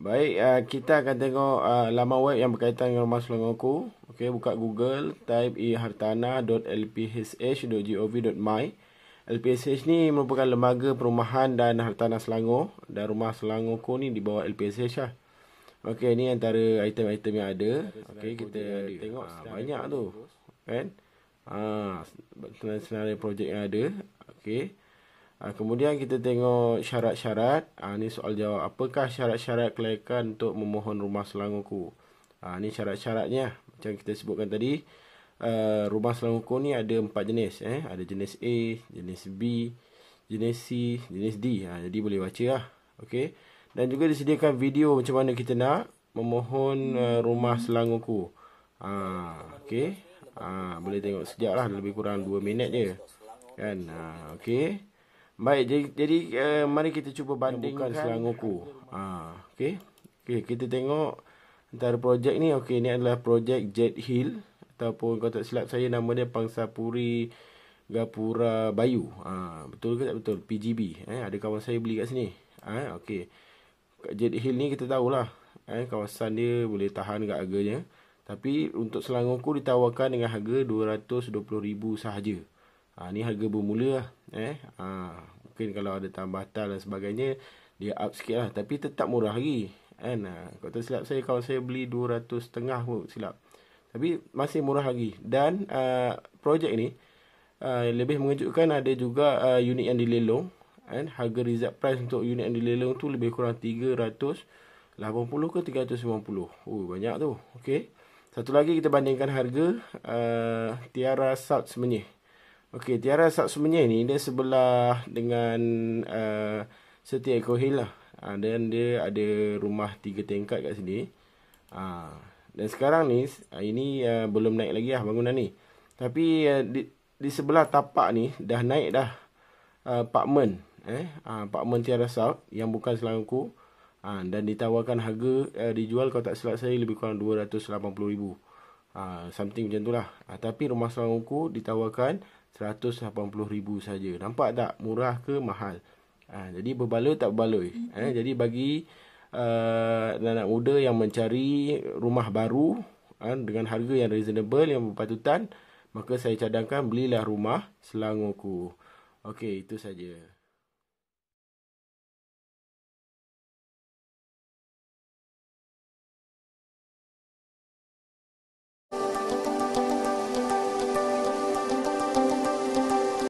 Baik, uh, kita akan tengok uh, laman web yang berkaitan dengan rumah Selangorku. Okey, buka Google, type ehartana.lphsh.gov.my. LPSH ni merupakan lembaga perumahan dan hartanah Selangor dan rumah Selangorku ni di bawah LPSH lah. Okey, ni antara item-item yang ada. Okey, kita tengok ha, banyak tu. Kan? Ah, ha, senarai projek yang ada. Okey. Ha, kemudian kita tengok syarat-syarat. Ha, soal jawab. Apakah syarat-syarat kelayakan untuk memohon rumah Selangorku? Ha, ni syarat-syaratnya. Macam kita sebutkan tadi. Uh, rumah Selangorku ni ada empat jenis. Eh? Ada jenis A, jenis B, jenis C, jenis D. Ha, jadi boleh baca lah. Okay? Dan juga disediakan video macam mana kita nak memohon uh, rumah Selangorku. Ha, okay? ha, boleh tengok sejaklah Lebih kurang 2 minit je. Kan? Ha, okay? Baik, jadi, jadi uh, mari kita cuba bandingkan Bukan Selangorku. Ha, okay. okay, kita tengok antara projek ni. Okay, ni adalah projek Jet Hill. Ataupun kalau tak silap saya, nama dia Pangsapuri Gapura Bayu. Ha, betul ke tak betul? PGB. Eh, ada kawan saya beli kat sini. Ha, okay. Kat Jet Hill ni kita tahulah. Eh, kawasan dia boleh tahan kat harganya. Tapi untuk Selangorku ditawarkan dengan harga RM220,000 sahaja ha, ni harga bermula lah eh ha, mungkin kalau ada tambatan dan sebagainya dia up sikit lah tapi tetap murah lagi kan ha, kalau tak silap saya kalau saya beli 200 setengah pun silap tapi masih murah lagi dan uh, projek ni uh, lebih mengejutkan ada juga uh, unit yang dilelong kan harga result price untuk unit yang dilelong tu lebih kurang 380 ke 390 oh banyak tu okey satu lagi kita bandingkan harga uh, Tiara South Semenyih. Okey, Tiara Sub sebenarnya ni dia sebelah dengan uh, Setia Eco Hill lah. Uh, dan dia ada rumah tiga tingkat kat sini. Uh, dan sekarang ni, uh, ini uh, belum naik lagi lah bangunan ni. Tapi uh, di, di sebelah tapak ni dah naik dah uh, apartment. Eh? Uh, apartment Tiara Sub yang bukan selangku. Ha, dan ditawarkan harga uh, dijual kalau tak silap saya lebih kurang RM280,000 ha, Something macam tu lah ha, Tapi rumah selangku ditawarkan 180,000 saja. Nampak tak murah ke mahal? Ha, jadi berbaloi tak berbaloi. Ha, jadi bagi uh, anak muda yang mencari rumah baru ha, dengan harga yang reasonable yang berpatutan, maka saya cadangkan belilah rumah Selangorku. Okey, itu saja.